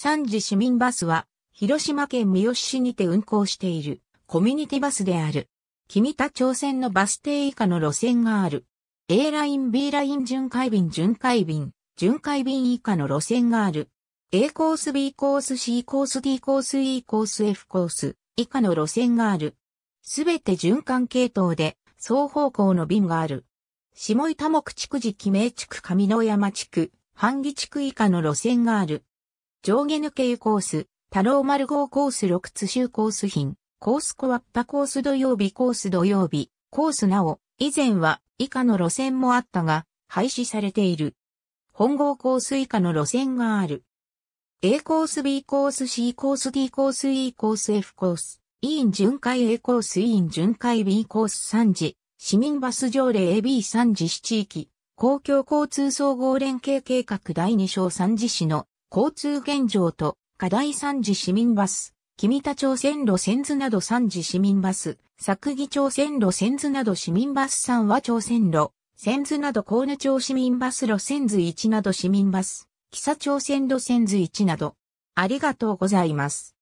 三次市民バスは、広島県三好市にて運行している、コミュニティバスである。君田町線のバス停以下の路線がある。A ライン、B ライン、巡回便、巡回便、巡回便以下の路線がある。A コース、B コース、C コース、D コース、E コース、F コース、以下の路線がある。すべて循環系統で、双方向の便がある。下板目地区時、記名地区、上野山地区、半義地区以下の路線がある。上下抜け湯コース、太郎丸号コース6津州コース品、コースコワッパコース土曜日コース土曜日、コースなお、以前は以下の路線もあったが、廃止されている。本号コース以下の路線がある。A コース B コース C コース D コース E コース F コース。委員巡回 A コース委員巡回 B コース3時。市民バス条例 AB3 時市地域。公共交通総合連携計画第2章3次市の交通現状と課題3次市民バス、君田町線路線図など3次市民バス、作木町線路線図など市民バス3和町線路、線図など高根町市民バス路線図1など市民バス、木佐町線路線図1など。ありがとうございます。